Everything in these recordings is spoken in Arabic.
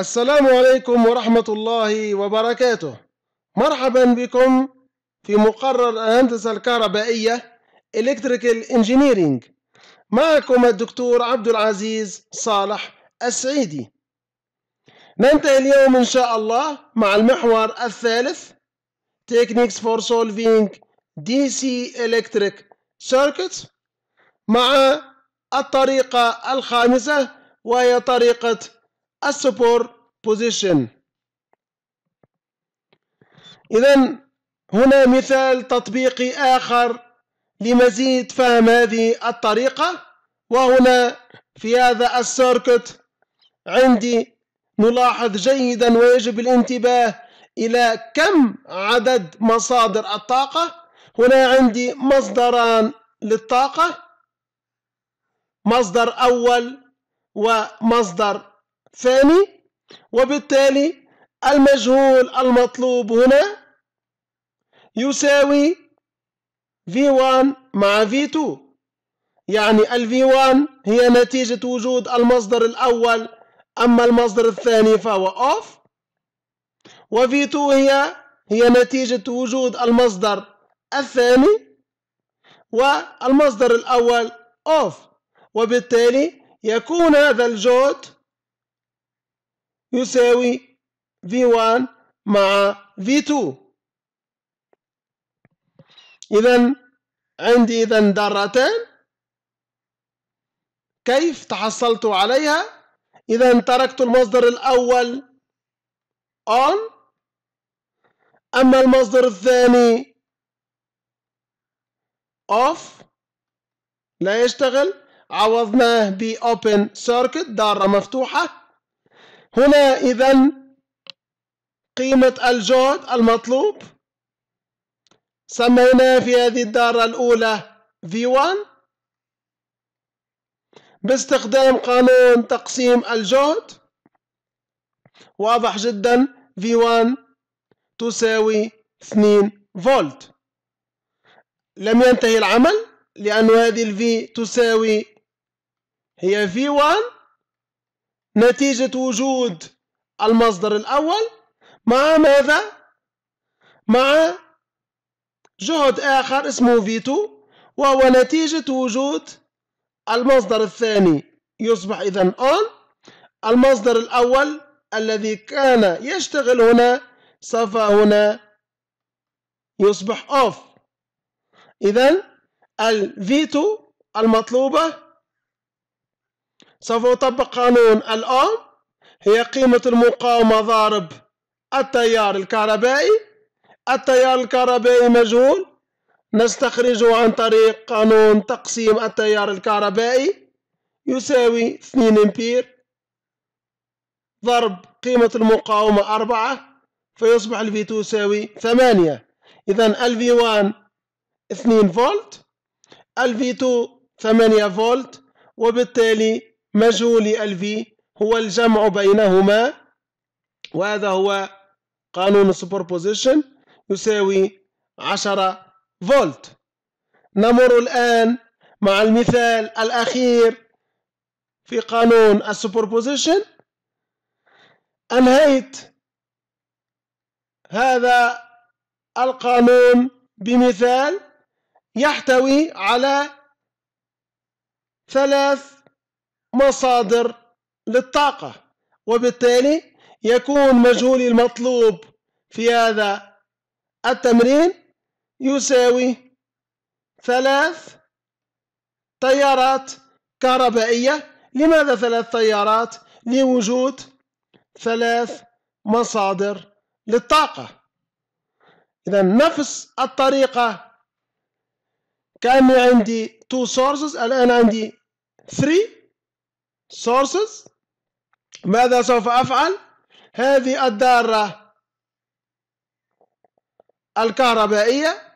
السلام عليكم ورحمة الله وبركاته مرحبا بكم في مقرر الهندسة الكهربائية Electrical Engineering معكم الدكتور عبد العزيز صالح السعيدي ننتهي اليوم إن شاء الله مع المحور الثالث Techniques for Solving DC Electric Circuits مع الطريقة الخامسة وهي طريقة بوزيشن إذا هنا مثال تطبيقي آخر لمزيد فهم هذه الطريقة وهنا في هذا السيركت عندي نلاحظ جيدا ويجب الانتباه إلى كم عدد مصادر الطاقة هنا عندي مصدران للطاقة مصدر أول ومصدر ثاني وبالتالي المجهول المطلوب هنا يساوي V1 مع V2 يعني ال V1 هي نتيجة وجود المصدر الأول أما المصدر الثاني فهو off و V2 هي هي نتيجة وجود المصدر الثاني والمصدر الأول off وبالتالي يكون هذا الجهد يساوي V1 مع V2 إذا عندي إذا ذرتان كيف تحصلت عليها إذا تركت المصدر الأول on أما المصدر الثاني off لا يشتغل عوضناه ب open circuit دارة مفتوحة هنا إذا قيمة الجهد المطلوب سميناه في هذه الدارة الأولى V1 باستخدام قانون تقسيم الجهد واضح جدا V1 تساوي 2 فولت لم ينتهي العمل لأن هذه الفي تساوي هي V1 نتيجة وجود المصدر الأول مع ماذا؟ مع جهد آخر اسمه V2 وهو نتيجة وجود المصدر الثاني يصبح إذا on المصدر الأول الذي كان يشتغل هنا سوف هنا يصبح off إذا ال V2 المطلوبة سوف أطبق قانون الأوم هي قيمة المقاومة ضارب التيار الكهربائي التيار الكهربائي مجهول نستخرجه عن طريق قانون تقسيم التيار الكهربائي يساوي 2 امبير ضرب قيمة المقاومة 4 فيصبح الفي 2 يساوي 8 إذا الفي 1 2 فولت الفي 2 8 فولت وبالتالي مجهول في هو الجمع بينهما وهذا هو قانون السوبر بوزيشن يساوي 10 فولت نمر الآن مع المثال الأخير في قانون السوبر بوزيشن أنهيت هذا القانون بمثال يحتوي على ثلاث مصادر للطاقة وبالتالي يكون مجهولي المطلوب في هذا التمرين يساوي ثلاث تيارات كهربائية لماذا ثلاث تيارات؟ لوجود ثلاث مصادر للطاقة إذا نفس الطريقة كان عندي two sources الآن عندي three sources ماذا سوف أفعل؟ هذه الدارة الكهربائية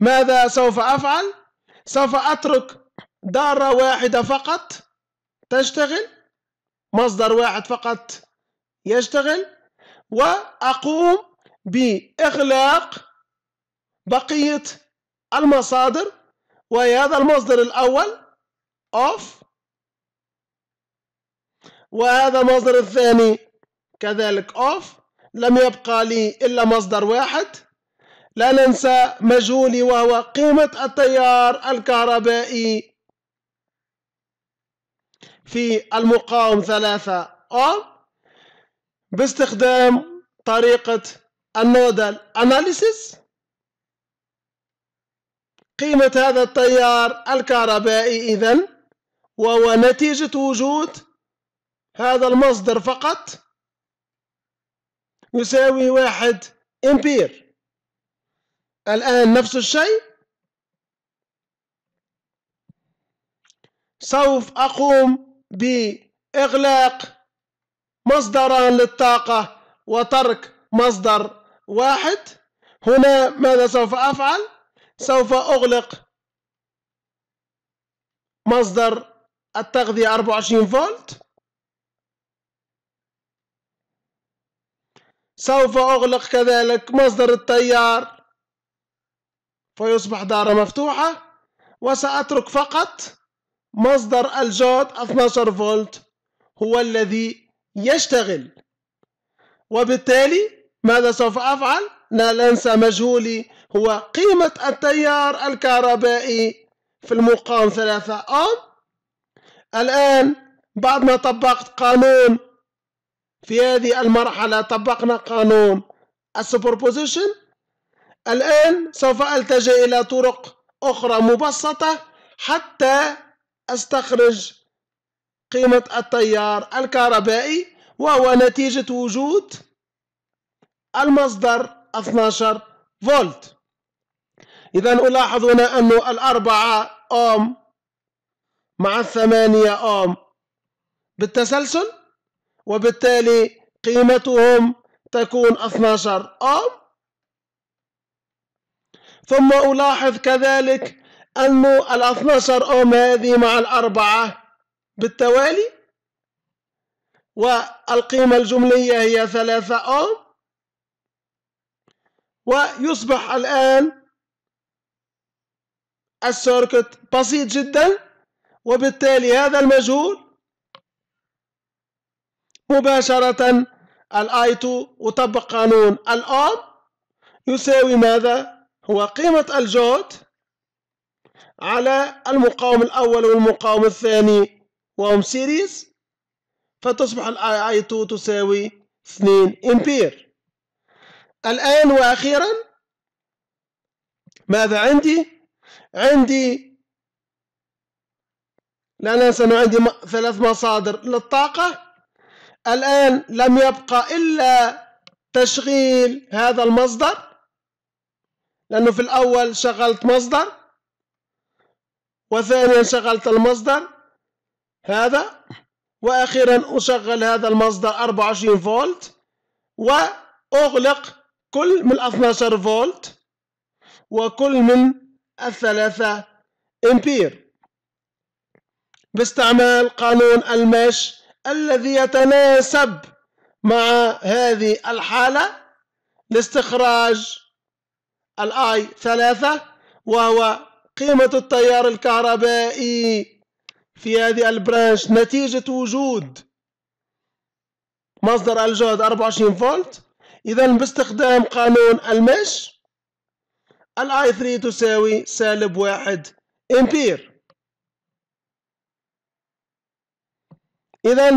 ماذا سوف أفعل؟ سوف أترك دارة واحدة فقط تشتغل مصدر واحد فقط يشتغل وأقوم بإغلاق بقية المصادر وهذا هذا المصدر الأول off وهذا مصدر الثاني كذلك off لم يبقى لي إلا مصدر واحد لا ننسى مجهولي وهو قيمة التيار الكهربائي في المقاوم ثلاثة on باستخدام طريقة النودل أناليسيس قيمة هذا التيار الكهربائي إذن وهو نتيجة وجود هذا المصدر فقط يساوي واحد امبير الآن نفس الشيء سوف أقوم بإغلاق مصدران للطاقة وترك مصدر واحد هنا ماذا سوف أفعل؟ سوف أغلق مصدر التغذية 24 فولت سوف أغلق كذلك مصدر التيار فيصبح دارة مفتوحة وسأترك فقط مصدر الجود 12 فولت هو الذي يشتغل وبالتالي ماذا سوف أفعل؟ لا ننسى مجهولي هو قيمة التيار الكهربائي في المقام 3 أوم الآن بعد ما طبقت قانون في هذه المرحلة طبقنا قانون السوبربوزيشن الآن سوف ألتجئ إلى طرق أخرى مبسطة حتى أستخرج قيمة التيار الكهربائي وهو نتيجة وجود المصدر 12 فولت إذا ألاحظ هنا أن الأربعة أوم مع الثمانية أوم بالتسلسل وبالتالي قيمتهم تكون 12 أم ثم ألاحظ كذلك أن ال 12 أم هذه مع الأربعة بالتوالي والقيمة الجملية هي ثلاثة أم ويصبح الآن السيركت بسيط جدا وبالتالي هذا المجهول مباشرة الاي 2 وطبق قانون الاون يساوي ماذا هو قيمة الجهد على المقاوم الأول والمقاوم الثاني وهم سيريز فتصبح الاي اي 2 تساوي 2 امبير الآن وأخيرا ماذا عندي؟ عندي لا ننسى عندي ثلاث مصادر للطاقة الآن لم يبقى إلا تشغيل هذا المصدر لأنه في الأول شغلت مصدر وثانيا شغلت المصدر هذا وأخيرا أشغل هذا المصدر 24 فولت وأغلق كل من 12 فولت وكل من الثلاثة أمبير باستعمال قانون المش الذي يتناسب مع هذه الحالة لاستخراج الآي ثلاثة وهو قيمة التيار الكهربائي في هذه البرانش نتيجة وجود مصدر الجهد 24 فولت إذا باستخدام قانون المش الاي 3 تساوي سالب واحد امبير إذا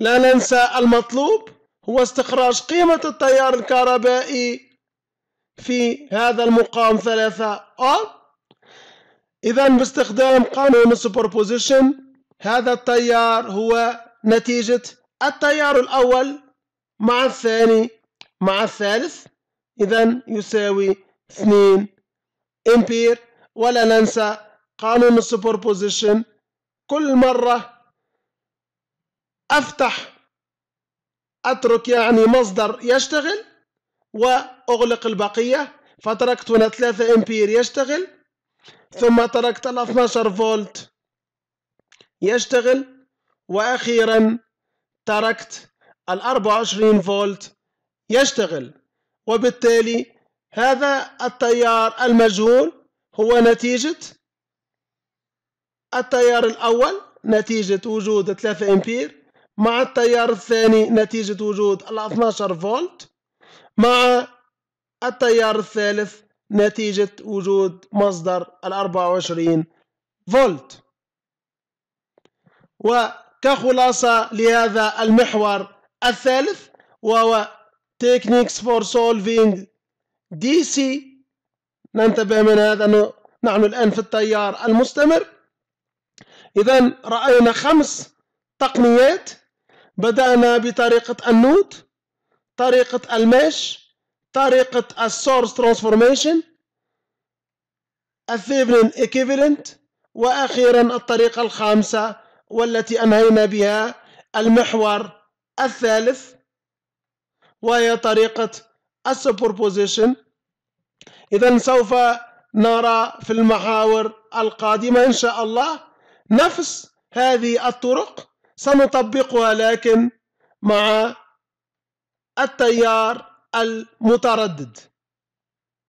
لا ننسى المطلوب هو استخراج قيمة التيار الكهربائي في هذا المقام ثلاثة أ إذا باستخدام قانون السوبربوزيشن هذا التيار هو نتيجة التيار الأول مع الثاني مع الثالث إذا يساوي 2 إمبير ولا ننسى قانون السوبربوزيشن كل مرة أفتح أترك يعني مصدر يشتغل وأغلق البقية فتركت هنا 3 أمبير يشتغل ثم تركت ال 12 فولت يشتغل وأخيرا تركت ال 24 فولت يشتغل وبالتالي هذا التيار المجهول هو نتيجة التيار الأول نتيجة وجود 3 أمبير مع التيار الثاني نتيجة وجود ال 12 فولت مع التيار الثالث نتيجة وجود مصدر ال 24 فولت وكخلاصة لهذا المحور الثالث وهو Techniques for Solving DC ننتبه من هذا أنه نحن الآن في التيار المستمر إذا رأينا خمس تقنيات بدأنا بطريقة النود طريقة الميش طريقة السورس ترانسفورميشن الثيفنين ايكيفالنت واخيرا الطريقه الخامسه والتي انهينا بها المحور الثالث وهي طريقه السوبربوزيشن اذا سوف نرى في المحاور القادمه ان شاء الله نفس هذه الطرق سنطبقها لكن مع التيار المتردد